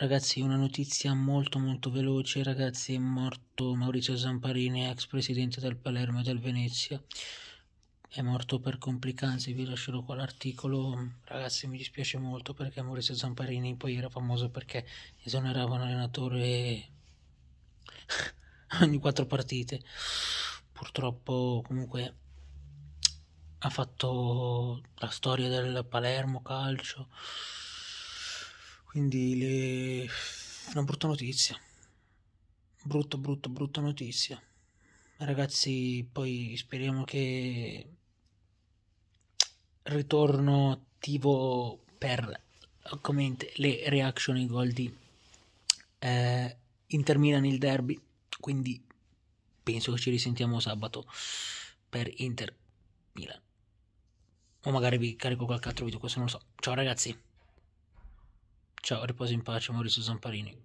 Ragazzi, una notizia molto molto veloce, ragazzi, è morto Maurizio Zamparini, ex presidente del Palermo e del Venezia. È morto per complicanze, vi lascerò qua l'articolo. Ragazzi, mi dispiace molto perché Maurizio Zamparini poi era famoso perché esonerava un allenatore ogni quattro partite. Purtroppo, comunque, ha fatto la storia del Palermo calcio. Quindi le... una brutta notizia. Brutta, brutta, brutta notizia. Ragazzi, poi speriamo che ritorno attivo per commenti le reaction ai gol di eh, Inter Milan il derby. Quindi penso che ci risentiamo sabato per Inter Milan. O magari vi carico qualche altro video, questo non lo so. Ciao ragazzi. Ciao, riposo in pace, Maurizio Zamparini.